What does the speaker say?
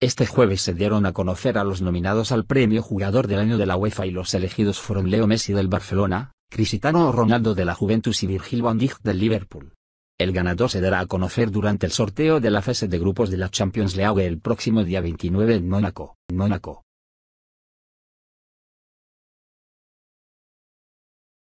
Este jueves se dieron a conocer a los nominados al premio Jugador del Año de la UEFA y los elegidos fueron Leo Messi del Barcelona, Cristiano Ronaldo de la Juventus y Virgil van Dijk del Liverpool. El ganador se dará a conocer durante el sorteo de la fase de grupos de la Champions League el próximo día 29 en Mónaco, Mónaco.